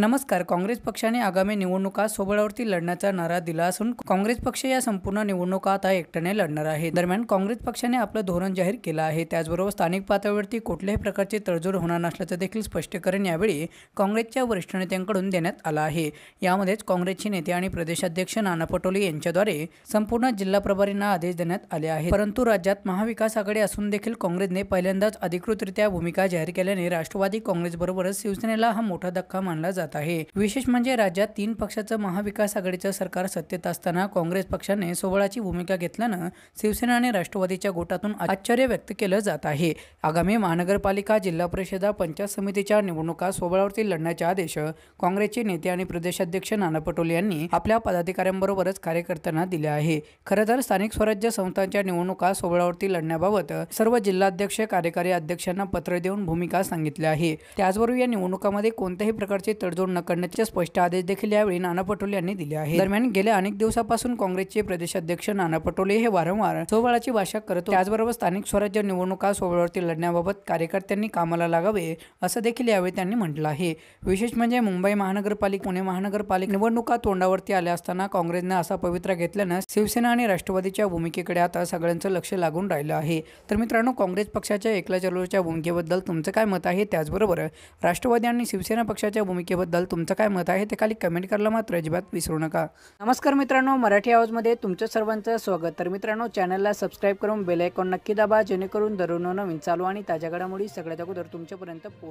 नमस्कार काँग्रेस पक्षाने आगामी निवडणुका सोबळावरती लढण्याचा नारा दिला असून काँग्रेस पक्ष या संपूर्ण निवडणुका आता एकट्याने लढणार आहे दरम्यान काँग्रेस पक्षाने आपलं धोरण जाहीर केलं आहे त्याचबरोबर स्थानिक पातळीवरती कुठल्याही प्रकारची तडजोड होणार नसल्याचं देखील स्पष्टीकरण यावेळी काँग्रेसच्या वरिष्ठ नेत्यांकडून देण्यात आलं आहे यामध्येच काँग्रेसचे नेते आणि प्रदेशाध्यक्ष नाना पटोले यांच्याद्वारे संपूर्ण जिल्हा प्रभारींना आदेश देण्यात आले आहेत परंतु राज्यात महाविकास आघाडी असून देखील काँग्रेसने पहिल्यांदाच अधिकृतरित्या भूमिका जाहीर केल्याने राष्ट्रवादी काँग्रेसबरोबरच शिवसेनेला हा मोठा धक्का मानला जातो जात आहे विशेष म्हणजे राज्यात तीन पक्षाचं महाविकास आघाडीचं सरकार सत्तेत असताना काँग्रेस पक्षाने सोहळाची भूमिका घेतल्यानं शिवसेना आणि राष्ट्रवादीच्या गोटातून आश्चर्य व्यक्त केलं जात आहे आगामी महानगरपालिका जिल्हा परिषदा पंचायत समितीच्या निवडणुका सोहळावरती लढण्याचे आदेश काँग्रेसचे नेते आणि प्रदेशाध्यक्ष नाना पटोले यांनी आपल्या पदाधिकाऱ्यांबरोबरच कार्यकर्त्यांना दिले आहे खर तर स्थानिक स्वराज्य संस्थांच्या निवडणुका सोहळावरती लढण्याबाबत सर्व जिल्हाध्यक्ष कार्यकारी अध्यक्षांना पत्र देऊन भूमिका सांगितली आहे त्याचबरोबर या निवडणुकांमध्ये कोणत्याही प्रकारचे तडजोड तडजोड न करण्याचे स्पष्ट आदेश देखील यावेळी नाना पटोले यांनी दिले आहे दरम्यान गेल्या अनेक दिवसापासून काँग्रेसचे प्रदेशाध्यक्ष नाना पटोले हे वारंवार सोहळाची भाषा करतो त्याचबरोबर स्थानिक स्वराज्य निवडणुका सोहळ्यावरती लढण्याबाबत कार्यकर्त्यांनी कामाला लागावे असं देखील यावेळी त्यांनी म्हटलं आहे विशेष म्हणजे मुंबई महानगरपालिका पुणे महानगरपालिका निवडणुका तोंडावरती आल्या असताना काँग्रेसने असा पवित्रा घेतल्यानं शिवसेना आणि राष्ट्रवादीच्या भूमिकेकडे आता सगळ्यांचं लक्ष लागून राहिलं आहे तर मित्रांनो काँग्रेस पक्षाच्या एकला चलोच्या भूमिकेबद्दल तुमचं काय मत आहे त्याचबरोबर राष्ट्रवादी आणि शिवसेना पक्षाच्या भूमिके योजनेबद्दल तुमचं काय मत आहे ते खाली कमेंट करायला मात्र अजिबात विसरू नका नमस्कार मित्रांनो मराठी आवाजमध्ये तुमचं सर्वांचं स्वागत तर मित्रांनो चॅनलला सबस्क्राईब करून बेल आयकॉन नक्की दाबा जेणेकरून दररोज नवीन चालू आणि ताज्या घडामोडी सगळ्यात अगोदर तुमच्यापर्यंत पोहोच